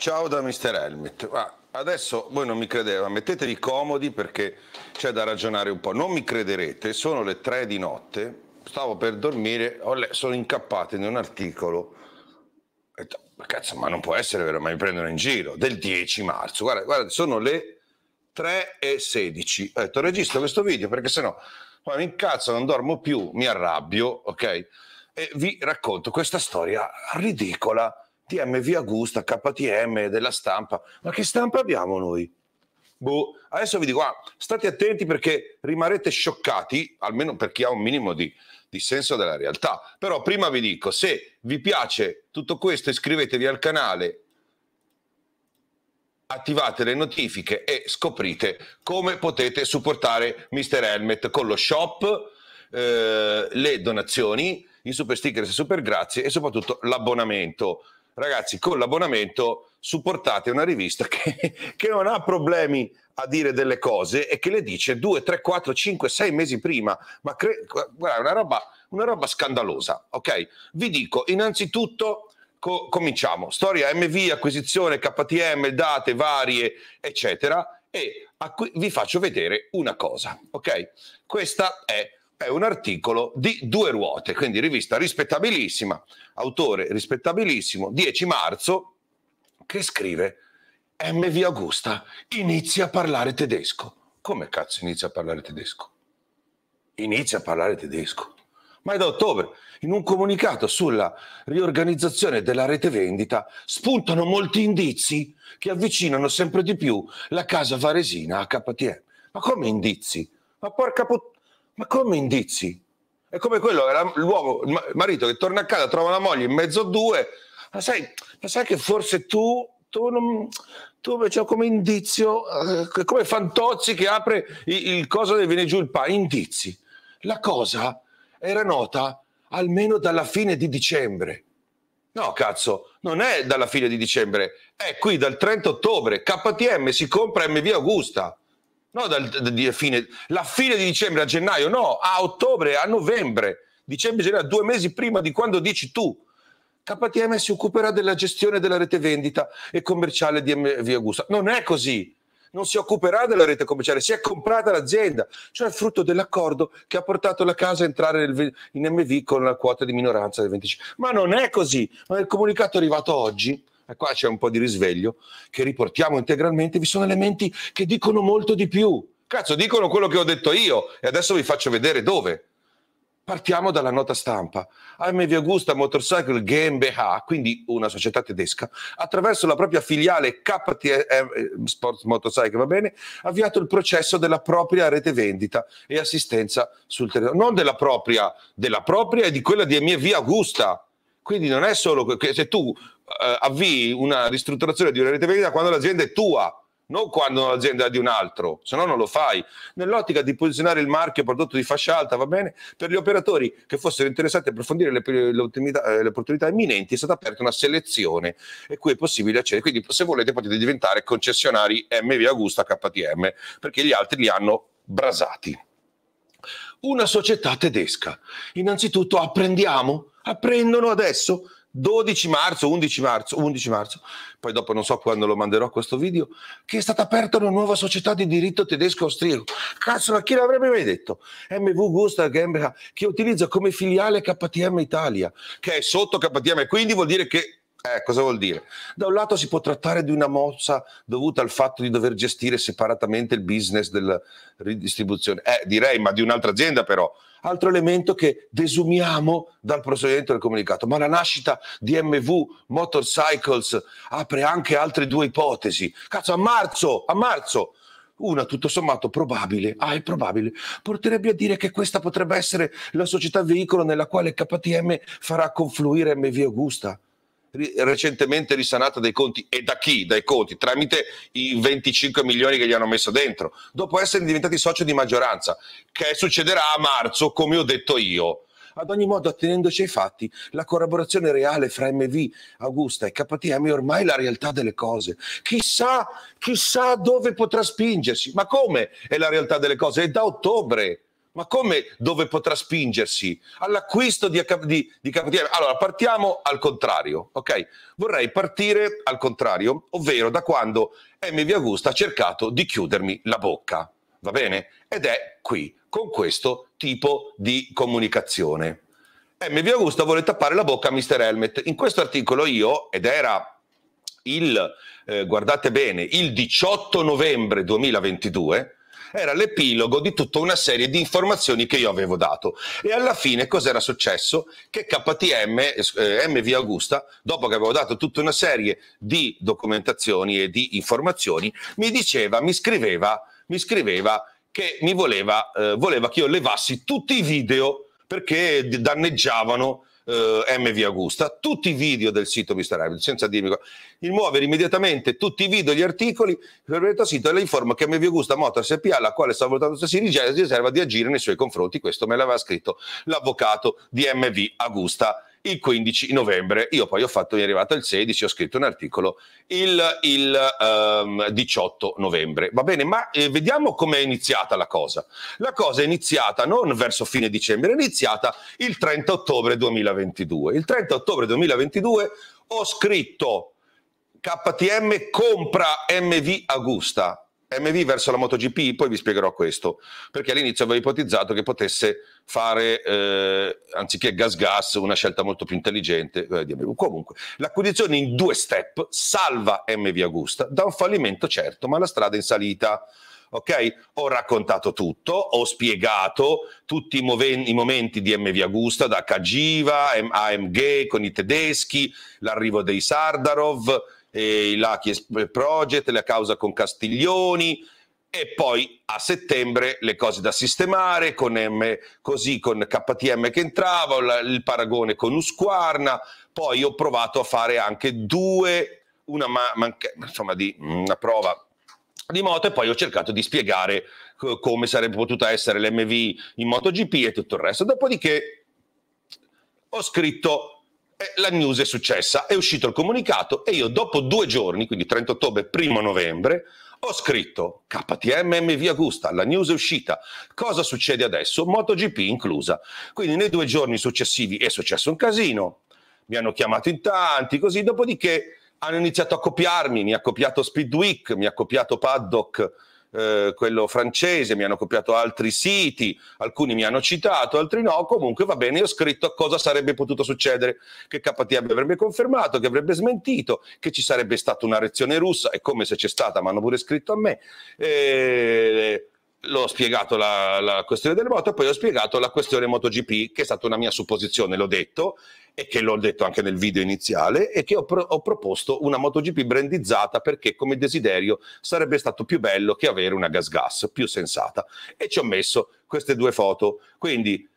Ciao da Mr. Helmet. Ah, adesso voi non mi credeva, mettetevi comodi perché c'è da ragionare un po'. Non mi crederete, sono le tre di notte, stavo per dormire, sono incappato in un articolo. Ma cazzo, ma non può essere vero, ma mi prendono in giro. Del 10 marzo. Guarda, guarda sono le 3 e 16. Ho detto registro questo video perché sennò poi mi incazzo, non dormo più, mi arrabbio, ok? E vi racconto questa storia ridicola TMV Augusta, KTM della stampa. Ma che stampa abbiamo noi? Boh, adesso vi dico, ah, state attenti perché rimarrete scioccati, almeno per chi ha un minimo di, di, senso della realtà. Però prima vi dico, se vi piace tutto questo iscrivetevi al canale, attivate le notifiche e scoprite come potete supportare Mr. Helmet con lo shop, eh, le donazioni, i super stickers e super grazie e soprattutto l'abbonamento ragazzi, con l'abbonamento supportate una rivista che, che, non ha problemi a dire delle cose e che le dice 2, 3, 4, 5, 6 mesi prima. Ma cre- guarda, una roba, una roba scandalosa, ok? Vi dico, innanzitutto cominciamo. Storia MV, acquisizione, KTM, date varie, eccetera. E vi faccio vedere una cosa, ok? Questa è è un articolo di due ruote, quindi rivista rispettabilissima, autore rispettabilissimo, 10 marzo, che scrive MV Augusta inizia a parlare tedesco. Come cazzo inizia a parlare tedesco? Inizia a parlare tedesco. Ma è da ottobre, in un comunicato sulla riorganizzazione della rete vendita, spuntano molti indizi che avvicinano sempre di più la casa varesina a KTM. Ma come indizi? Ma porca puttana! Ma come indizi? È come quello, era l'uomo, il marito che torna a casa, trova la moglie in mezzo a due, ma sai, ma sai che forse tu, tu non, tu invece come indizio, eh, come Fantozzi che apre il, il coso del viene giù il pane, indizi. La cosa era nota almeno dalla fine di dicembre. No, cazzo, non è dalla fine di dicembre, è qui dal 30 ottobre. KTM si compra MV Augusta no dal, dal, fine, la fine di dicembre a gennaio, no, a ottobre, a novembre, dicembre, gennaio, due mesi prima di quando dici tu. KTM si occuperà della gestione della rete vendita e commerciale di MV Augusta. Non è così. Non si occuperà della rete commerciale, si è comprata l'azienda, cioè il frutto dell'accordo che ha portato la casa a entrare in MV con la quota di minoranza del 25. Ma non è così. Ma il comunicato è arrivato oggi e qua c'è un po' di risveglio, che riportiamo integralmente, vi sono elementi che dicono molto di più. Cazzo, dicono quello che ho detto io e adesso vi faccio vedere dove. Partiamo dalla nota stampa. AMV Augusta Motorcycle GmbH, quindi una società tedesca, attraverso la propria filiale KTM eh, Sports Motorcycle, va bene, ha avviato il processo della propria rete vendita e assistenza sul territorio. Non della propria, della propria e di quella di AMV Augusta. Quindi non è solo che se tu eh, avvii una ristrutturazione di una rete vendita quando l'azienda è tua, non quando l'azienda è di un altro, se no non lo fai. Nell'ottica di posizionare il marchio prodotto di fascia alta, va bene, per gli operatori che fossero interessati a approfondire le, le, eh, le opportunità imminenti è stata aperta una selezione e qui è possibile accedere. Quindi se volete potete diventare concessionari MV Augusta KTM, perché gli altri li hanno brasati. Una società tedesca. Innanzitutto apprendiamo, apprendono adesso 12 marzo, 11 marzo, 11 marzo, poi dopo non so quando lo manderò questo video, che è stata aperta una nuova società di diritto tedesco-austriaco. Cazzo, ma chi l'avrebbe mai detto? MV Gusta Gembra, che utilizza come filiale KTM Italia, che è sotto KTM, quindi vuol dire che eh, cosa vuol dire? Da un lato si può trattare di una mossa dovuta al fatto di dover gestire separatamente il business della ridistribuzione, eh, direi, ma di un'altra azienda però, altro elemento che desumiamo dal procedimento del comunicato. Ma la nascita di MV Motorcycles apre anche altre due ipotesi. Cazzo, a marzo, a marzo una tutto sommato probabile, ah è probabile, porterebbe a dire che questa potrebbe essere la società veicolo nella quale KTM farà confluire MV Augusta recentemente risanata dai conti e da chi? Dai conti tramite i 25 milioni che gli hanno messo dentro dopo essere diventati socio di maggioranza che succederà a marzo come ho detto io ad ogni modo attenendoci ai fatti la collaborazione reale fra MV Augusta e KTM è ormai la realtà delle cose chissà chissà dove potrà spingersi ma come è la realtà delle cose è da ottobre ma come dove potrà spingersi? All'acquisto di, di, di capitale. Allora, partiamo al contrario, ok? Vorrei partire al contrario, ovvero da quando MV Augusta ha cercato di chiudermi la bocca, va bene? Ed è qui, con questo tipo di comunicazione. MV Augusta vuole tappare la bocca a Mr. Helmet. In questo articolo io, ed era il, eh, guardate bene, il 18 novembre 2022, era l'epilogo di tutta una serie di informazioni che io avevo dato. E alla fine cos'era successo? Che KTM, eh, MV Augusta, dopo che avevo dato tutta una serie di documentazioni e di informazioni, mi diceva, mi scriveva, mi scriveva che mi voleva, eh, voleva che io levassi tutti i video perché danneggiavano eh, MV Augusta, tutti i video del sito Mr. Abel, senza dirmi cosa. Il muovere immediatamente tutti i video, e gli articoli, il sito e le informa che MV Augusta Motor SPA, alla quale sta valutando se si riserva di agire nei suoi confronti. Questo me l'aveva scritto l'avvocato di MV Augusta il 15 novembre. Io poi ho fatto, mi è arrivato il 16, ho scritto un articolo il, il um, ehm, 18 novembre. Va bene, ma eh, vediamo com'è iniziata la cosa. La cosa è iniziata non verso fine dicembre, è iniziata il 30 ottobre 2022. Il 30 ottobre 2022 ho scritto KTM compra MV Augusta. MV verso la MotoGP, poi vi spiegherò questo, perché all'inizio avevo ipotizzato che potesse fare, eh, anziché gas gas, una scelta molto più intelligente eh, di MV. Comunque, l'acquisizione in due step salva MV Augusta da un fallimento certo, ma la strada è in salita. Ok? Ho raccontato tutto, ho spiegato tutti i, moven- i momenti di MV Augusta, da Kajiva AMG con i tedeschi, l'arrivo dei Sardarov, eh, i Lucky eh, Project, la causa con Castiglioni e poi a settembre le cose da sistemare, con M, così con KTM che entrava, il paragone con Usquarna, poi ho provato a fare anche due, una, manca, insomma, di, mm, una prova di moto e poi ho cercato di spiegare come sarebbe potuta essere l'MV in MotoGP e tutto il resto. Dopodiché ho scritto eh, la news è successa, è uscito il comunicato e io dopo due giorni, quindi 30 ottobre, primo novembre, ho scritto KTM MV Agusta, la news è uscita, cosa succede adesso? MotoGP inclusa. Quindi nei due giorni successivi è successo un casino, mi hanno chiamato in tanti, così, dopodiché hanno iniziato a copiarmi, mi ha copiato Speedweek, mi ha copiato Paddock, eh, quello francese, mi hanno copiato altri siti, alcuni mi hanno citato, altri no, comunque va bene, io ho scritto cosa sarebbe potuto succedere, che KT avrebbe confermato, che avrebbe smentito, che ci sarebbe stata una reazione russa, è come se c'è stata, ma hanno pure scritto a me. Eh, l'ho spiegato la, la, questione delle moto poi ho spiegato la questione MotoGP, che è stata una mia supposizione, l'ho detto, e che l'ho detto anche nel video iniziale, e che ho, pro- ho, proposto una MotoGP brandizzata perché come desiderio sarebbe stato più bello che avere una gas gas più sensata. E ci ho messo queste due foto. Quindi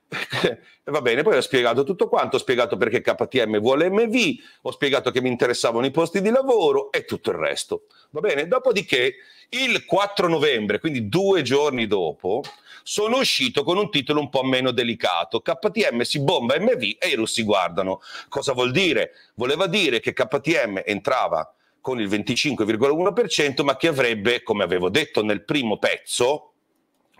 eh, va bene, poi ho spiegato tutto quanto, ho spiegato perché KTM vuole MV, ho spiegato che mi interessavano i posti di lavoro e tutto il resto. Va bene, dopodiché il 4 novembre, quindi due giorni dopo, sono uscito con un titolo un po' meno delicato. KTM si bomba MV e i russi guardano. Cosa vuol dire? Voleva dire che KTM entrava con il 25,1%, ma che avrebbe, come avevo detto nel primo pezzo,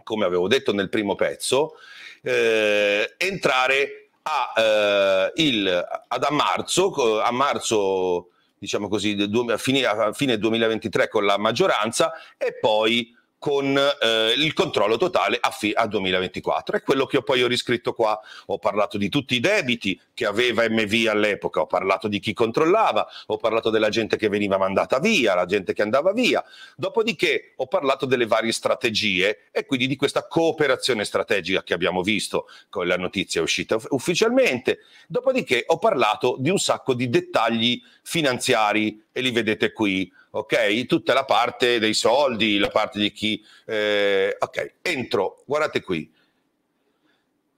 come avevo detto nel primo pezzo, eh, entrare a, eh, il, ad, a marzo, a marzo diciamo così, a fine, a fine 2023 con la maggioranza e poi con eh, il controllo totale a, fi- a 2024. È quello che ho poi ho riscritto qua. Ho parlato di tutti i debiti che aveva MV all'epoca, ho parlato di chi controllava, ho parlato della gente che veniva mandata via, la gente che andava via. Dopodiché ho parlato delle varie strategie e quindi di questa cooperazione strategica che abbiamo visto con la notizia uscita ufficialmente. Dopodiché ho parlato di un sacco di dettagli finanziari e li vedete qui ok? Tutta la parte dei soldi, la parte di chi... Eh, ok, entro, guardate qui,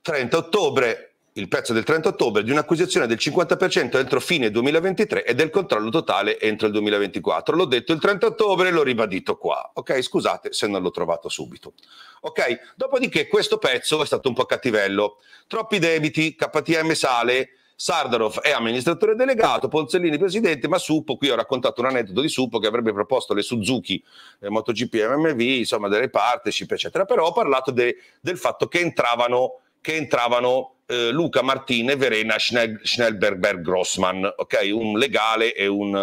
30 ottobre, il pezzo del 30 ottobre di un'acquisizione del 50% entro fine 2023 e del controllo totale entro il 2024. L'ho detto il 30 ottobre e l'ho ribadito qua, ok? Scusate se non l'ho trovato subito. Ok, dopodiché questo pezzo è stato un po' cattivello. Troppi debiti, KTM sale, Sardarov è amministratore delegato, Ponzellini presidente, ma Suppo, qui ho raccontato un aneddoto di Suppo che avrebbe proposto le Suzuki eh, MotoGP MMV, insomma delle partnership eccetera, però ho parlato de, del fatto che entravano, che entravano eh, Luca Martin e Verena Schnell, Schnellberg Grossman, okay? un legale e un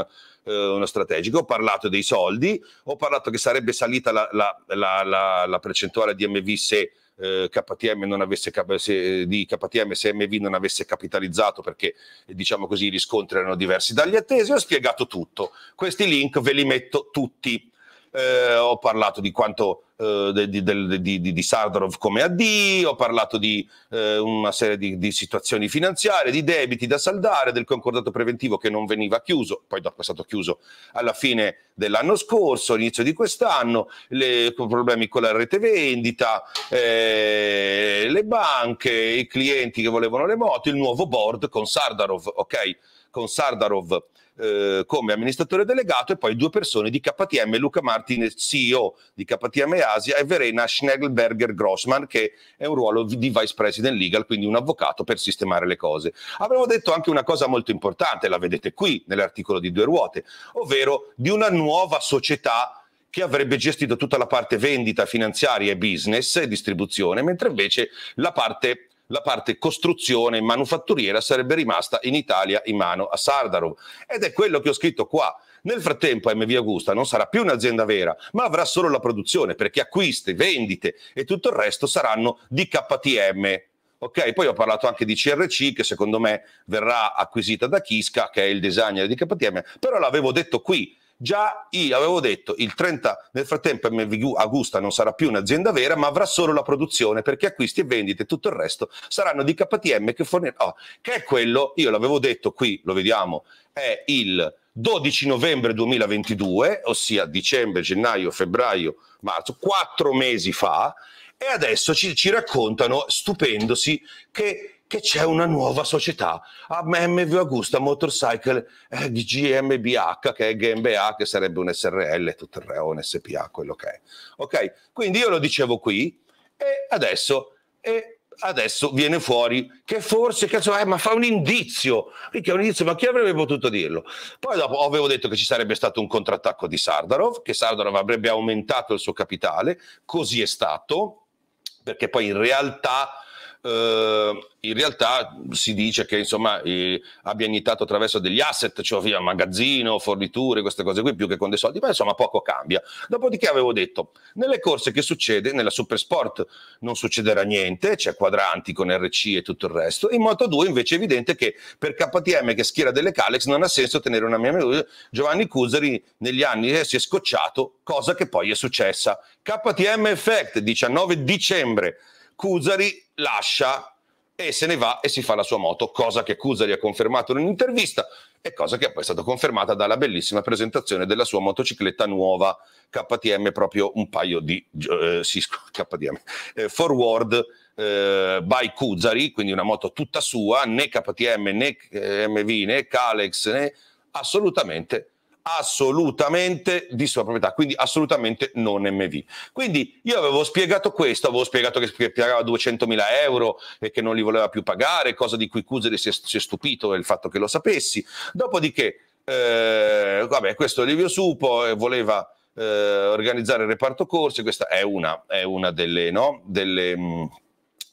eh, uno strategico, ho parlato dei soldi, ho parlato che sarebbe salita la, la, la, la percentuale di MV se eh, KTM non avesse, se, eh, di KTM se MV non avesse capitalizzato perché diciamo così i riscontri erano diversi dagli attesi, ho spiegato tutto. Questi link ve li metto tutti eh, ho parlato di quanto eh, di, di, di, di, Sardarov come AD, ho parlato di eh, una serie di, situazioni finanziarie, di debiti da saldare, del concordato preventivo che non veniva chiuso, poi dopo è stato chiuso alla fine dell'anno scorso, all'inizio di quest'anno, i problemi con la rete vendita, eh, le banche, i clienti che volevano le moto, il nuovo board con Sardarov, ok? Con Sardarov eh, come amministratore delegato e poi due persone di KTM, Luca Martinez, CEO di KTM Asia e Verena Schnegelberger Grossman che è un ruolo di Vice President Legal, quindi un avvocato per sistemare le cose. Avevo detto anche una cosa molto importante, la vedete qui nell'articolo di Due Ruote, ovvero di una nuova società che avrebbe gestito tutta la parte vendita finanziaria e business e distribuzione, mentre invece la parte la parte costruzione manufatturiera sarebbe rimasta in Italia in mano a Sardarov. Ed è quello che ho scritto qua. Nel frattempo MV Augusta non sarà più un'azienda vera, ma avrà solo la produzione, perché acquiste, vendite e tutto il resto saranno di KTM. Ok, poi ho parlato anche di CRC che secondo me verrà acquisita da Kiska, che è il designer di KTM, però l'avevo detto qui, Già io avevo detto il 30, nel frattempo MVQ Augusta non sarà più un'azienda vera, ma avrà solo la produzione perché acquisti e vendite e tutto il resto saranno di KTM che fornirà. Oh, che è quello, io l'avevo detto qui, lo vediamo, è il 12 novembre 2022, ossia dicembre, gennaio, febbraio, marzo, quattro mesi fa, e adesso ci, ci raccontano, stupendosi, che che c'è una nuova società, MV Augusta Motorcycle eh, GmbH, che è GmbH, che sarebbe un SRL, tutto il reo, un SPA, quello che è. Ok, quindi io lo dicevo qui e adesso, e adesso viene fuori che forse, che, eh, ma fa un indizio, un indizio, ma chi avrebbe potuto dirlo? Poi dopo avevo detto che ci sarebbe stato un contrattacco di Sardarov, che Sardarov avrebbe aumentato il suo capitale, così è stato, perché poi in realtà eh, in realtà si dice che insomma, eh, abbia iniettato attraverso degli asset, cioè via magazzino, forniture, queste cose qui, più che con dei soldi, ma insomma poco cambia. Dopodiché avevo detto, nelle corse che succede, nella Supersport non succederà niente, c'è Quadranti con RC e tutto il resto, in Moto 2 invece è evidente che per KTM che schiera delle Calex non ha senso tenere una mia memoria, Giovanni Cuseri negli anni eh, si è scocciato, cosa che poi è successa. KTM Effect, 19 dicembre. Cusari lascia e se ne va e si fa la sua moto, cosa che Cusari ha confermato in un'intervista e cosa che è poi stata confermata dalla bellissima presentazione della sua motocicletta nuova KTM proprio un paio di eh, sì, KTM eh, Forward eh, by Cusari, quindi una moto tutta sua, né KTM né eh, MV né Calex né assolutamente assolutamente di sua proprietà, quindi assolutamente non MV. Quindi io avevo spiegato questo, avevo spiegato che pagava 200.000 euro e che non li voleva più pagare, cosa di cui Cusere si è, si è stupito del fatto che lo sapessi. Dopodiché, eh, vabbè, questo Livio Supo eh, voleva eh, organizzare il reparto corsi, questa è una, è una delle, no, delle mh,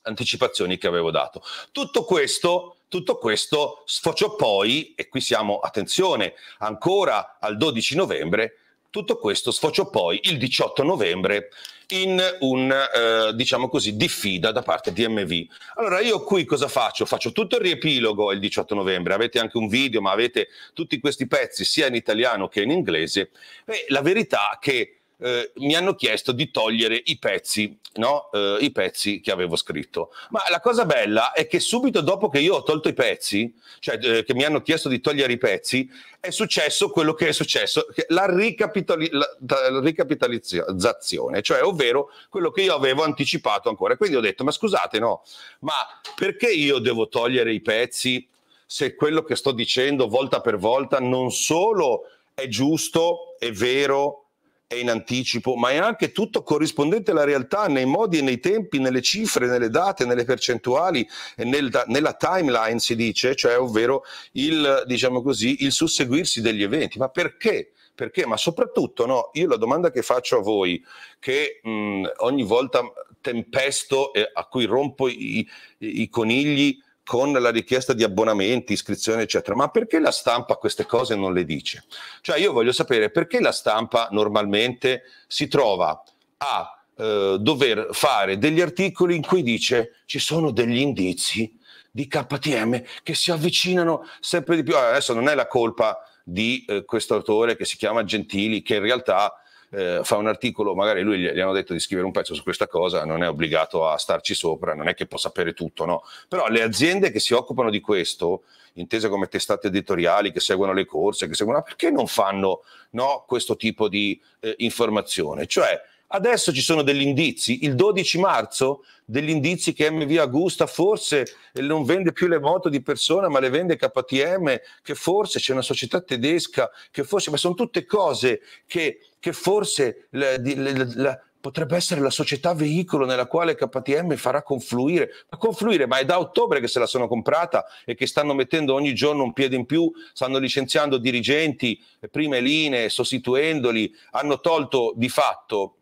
anticipazioni che avevo dato. Tutto questo tutto questo sfociò poi, e qui siamo, attenzione, ancora al 12 novembre, tutto questo sfociò poi il 18 novembre in un, eh, diciamo così, diffida da parte di MV. Allora io qui cosa faccio? Faccio tutto il riepilogo il 18 novembre, avete anche un video, ma avete tutti questi pezzi sia in italiano che in inglese. E la verità è che eh, mi hanno chiesto di togliere i pezzi, no? eh, i pezzi che avevo scritto. Ma la cosa bella è che subito dopo che io ho tolto i pezzi, cioè eh, che mi hanno chiesto di togliere i pezzi, è successo quello che è successo, che la, ricapitali- la, la, ricapitalizzazione, cioè ovvero quello che io avevo anticipato ancora. Quindi ho detto, ma scusate, no, ma perché io devo togliere i pezzi se quello che sto dicendo volta per volta non solo è giusto, è vero, è in anticipo, ma è anche tutto corrispondente alla realtà nei modi e nei tempi, nelle cifre, nelle date, nelle percentuali e nel, nella timeline si dice, cioè ovvero il, diciamo così, il susseguirsi degli eventi. Ma perché? Perché? Ma soprattutto, no, io la domanda che faccio a voi, che mh, ogni volta tempesto, eh, a cui rompo i, i, i conigli, con la richiesta di abbonamenti, iscrizioni, eccetera. Ma perché la stampa queste cose non le dice? Cioè io voglio sapere perché la stampa normalmente si trova a eh, dover fare degli articoli in cui dice ci sono degli indizi di KTM che si avvicinano sempre di più. adesso non è la colpa di eh, questo autore che si chiama Gentili, che in realtà eh, fa un articolo, magari lui gli, gli, hanno detto di scrivere un pezzo su questa cosa, non è obbligato a starci sopra, non è che può sapere tutto, no? Però le aziende che si occupano di questo, intese come testate editoriali, che seguono le corse, che seguono, perché non fanno no, questo tipo di eh, informazione? Cioè, Adesso ci sono degli indizi, il 12 marzo degli indizi che MV Agusta forse eh, non vende più le moto di persona ma le vende KTM, che forse c'è una società tedesca, che forse, ma sono tutte cose che che forse la, la, la, potrebbe essere la società veicolo nella quale KTM farà confluire, ma confluire, ma è da ottobre che se la sono comprata e che stanno mettendo ogni giorno un piede in più, stanno licenziando dirigenti, prime linee, sostituendoli, hanno tolto di fatto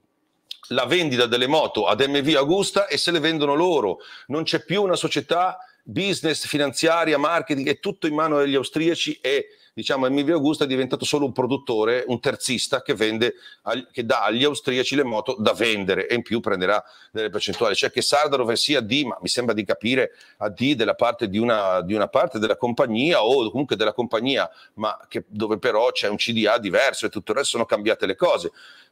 la vendita delle moto ad MV Augusta e se le vendono loro, non c'è più una società business, finanziaria, marketing, è tutto in mano degli austriaci e diciamo Emilio Augusta è diventato solo un produttore, un terzista che, vende, che dà agli austriaci le moto da vendere e in più prenderà delle percentuali. Cioè che Sardarov sia D, ma mi sembra di capire a D della parte di una, di una parte della compagnia o comunque della compagnia, ma che, dove però c'è un CDA diverso e tutto il resto sono cambiate le cose.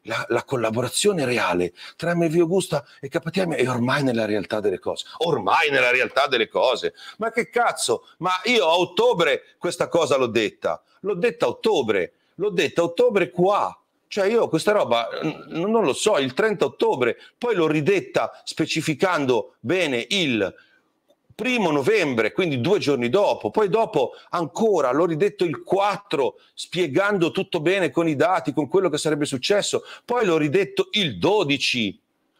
La, la collaborazione reale tra MV Augusta e KTM è ormai nella realtà delle cose. Ormai nella realtà delle cose. Ma che cazzo? Ma io a ottobre questa cosa l'ho detta l'ho detta a ottobre, l'ho detta a ottobre qua. Cioè io questa roba non lo so, il 30 ottobre, poi l'ho ridetta specificando bene il primo novembre, quindi due giorni dopo, poi dopo ancora l'ho ridetto il 4 spiegando tutto bene con i dati, con quello che sarebbe successo, poi l'ho ridetto il 12,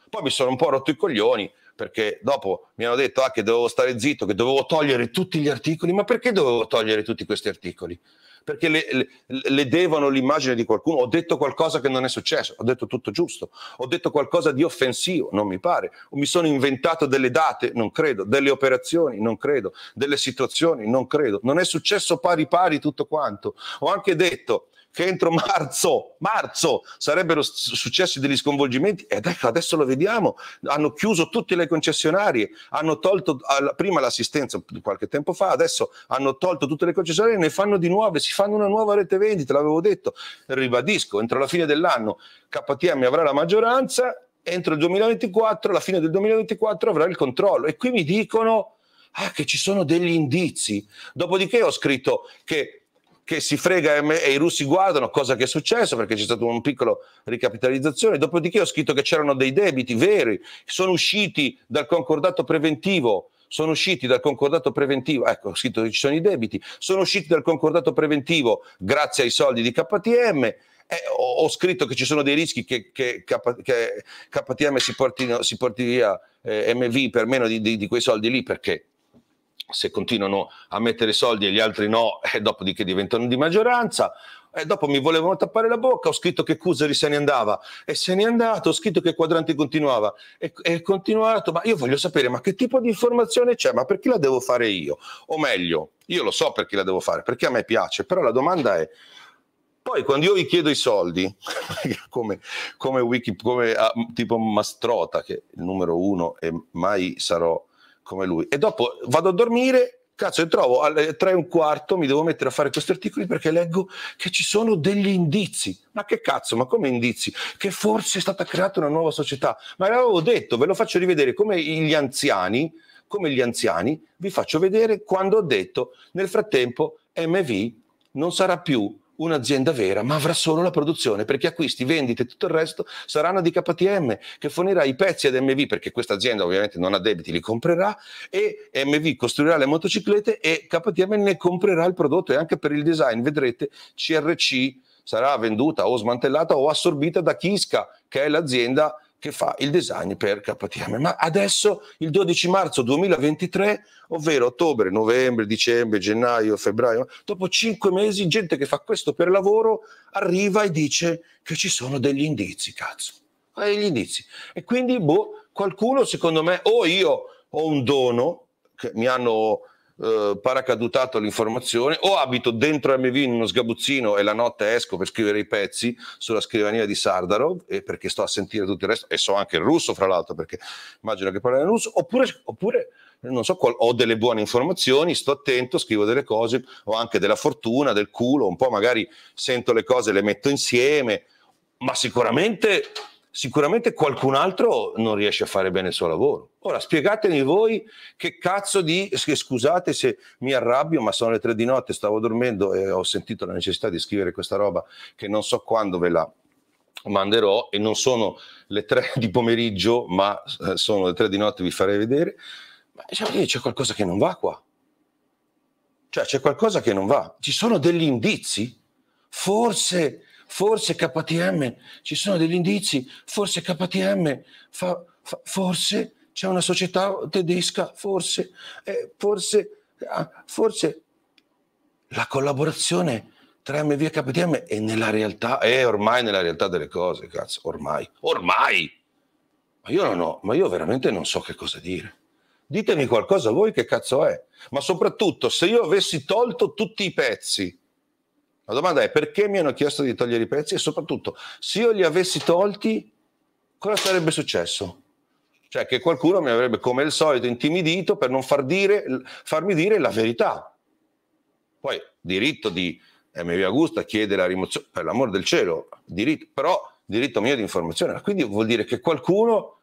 poi mi sono un po' rotto i coglioni perché dopo mi hanno detto ah, che dovevo stare zitto, che dovevo togliere tutti gli articoli, ma perché dovevo togliere tutti questi articoli? perché le, le, le devono l'immagine di qualcuno. Ho detto qualcosa che non è successo, ho detto tutto giusto, ho detto qualcosa di offensivo, non mi pare. Mi sono inventato delle date, non credo, delle operazioni, non credo, delle situazioni, non credo. Non è successo pari pari tutto quanto. Ho anche detto che entro marzo, marzo sarebbero successi degli sconvolgimenti ed ecco adesso lo vediamo, hanno chiuso tutte le concessionarie, hanno tolto prima l'assistenza qualche tempo fa, adesso hanno tolto tutte le concessionarie, ne fanno di nuove, si fanno una nuova rete vendita, l'avevo detto, ribadisco, entro la fine dell'anno KTM avrà la maggioranza, entro il 2024, la fine del 2024 avrà il controllo e qui mi dicono ah, che ci sono degli indizi, dopodiché ho scritto che che si frega e i russi guardano cosa che è successo perché c'è stata una piccola ricapitalizzazione, dopodiché ho scritto che c'erano dei debiti veri, sono usciti dal concordato preventivo, sono usciti dal concordato preventivo, ecco, ho scritto che ci sono i debiti, sono usciti dal concordato preventivo grazie ai soldi di KTM. Eh, ho, ho, scritto che ci sono dei rischi che, che, che KTM si porti, si porti via eh, MV per meno di, di, di quei soldi lì perché se continuano a mettere soldi e gli altri no, e eh, dopodiché diventano di maggioranza. E eh, dopo mi volevano tappare la bocca, ho scritto che Cuseri se ne andava e se n'è andato, ho scritto che Quadranti continuava e, e continuato, ma io voglio sapere ma che tipo di informazione c'è, ma perché la devo fare io? O meglio, io lo so perché la devo fare, perché a me piace, però la domanda è poi quando io vi chiedo i soldi, come, come, Wiki, come ah, tipo Mastrota, che è il numero uno e mai sarò come lui. E dopo vado a dormire cazzo, e trovo alle tre e un quarto, mi devo mettere a fare questi articoli perché leggo che ci sono degli indizi. Ma che cazzo, ma come indizi? Che forse è stata creata una nuova società. Ma l'avevo detto, ve lo faccio rivedere come gli anziani, come gli anziani, vi faccio vedere quando ho detto nel frattempo MV non sarà più un'azienda vera, ma avrà solo la produzione, perché acquisti, vendite e tutto il resto saranno di KTM, che fornirà i pezzi ad MV, perché questa azienda ovviamente non ha debiti, li comprerà, e MV costruirà le motociclette e KTM ne comprerà il prodotto e anche per il design, vedrete, CRC sarà venduta o smantellata o assorbita da Kiska, che è l'azienda che fa il design per KTM. Ma adesso, il 12 marzo 2023, ovvero ottobre, novembre, dicembre, gennaio, febbraio, dopo cinque mesi, gente che fa questo per lavoro arriva e dice che ci sono degli indizi, cazzo. E gli indizi. E quindi, boh, qualcuno, secondo me, o io ho un dono, che mi hanno eh, paracadutato l'informazione o abito dentro MV in uno sgabuzzino e la notte esco per scrivere i pezzi sulla scrivania di Sardarov e perché sto a sentire tutto il resto e so anche il russo fra l'altro perché immagino che parli in russo oppure, oppure non so ho delle buone informazioni sto attento scrivo delle cose ho anche della fortuna del culo un po' magari sento le cose le metto insieme ma sicuramente sicuramente qualcun altro non riesce a fare bene il suo lavoro. Ora spiegatemi voi che cazzo di, scusate se mi arrabbio, ma sono le tre di notte, stavo dormendo e ho sentito la necessità di scrivere questa roba che non so quando ve la manderò e non sono le tre di pomeriggio, ma eh, sono le tre di notte, vi farei vedere. Ma diciamo, c'è qualcosa che non va qua. Cioè c'è qualcosa che non va. Ci sono degli indizi? Forse forse KTM, ci sono degli indizi, forse KTM, fa, fa, forse c'è una società tedesca, forse, eh, forse, ah, forse la collaborazione tra MV e KTM è nella realtà, è ormai nella realtà delle cose, cazzo, ormai, ormai. Ma io non ho, ma io veramente non so che cosa dire. Ditemi qualcosa voi che cazzo è, ma soprattutto se io avessi tolto tutti i pezzi la domanda è perché mi hanno chiesto di togliere i pezzi e soprattutto se io li avessi tolti cosa sarebbe successo? Cioè che qualcuno mi avrebbe come al solito intimidito per non far dire, farmi dire la verità. Poi diritto di MV Augusta chiede la rimozione, per l'amor del cielo, diritto, però diritto mio di informazione. Quindi vuol dire che qualcuno,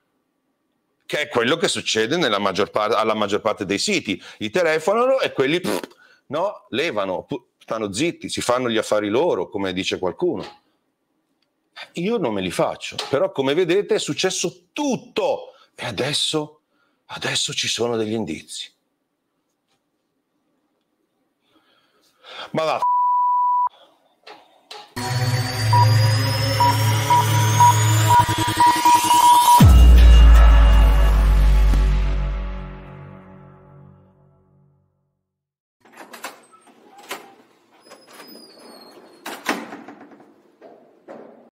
che è quello che succede maggior parte, alla maggior parte dei siti, i telefonano e quelli pff, no, levano, stanno zitti, si fanno gli affari loro, come dice qualcuno. Io non me li faccio, però come vedete è successo tutto e adesso, adesso ci sono degli indizi. Ma va,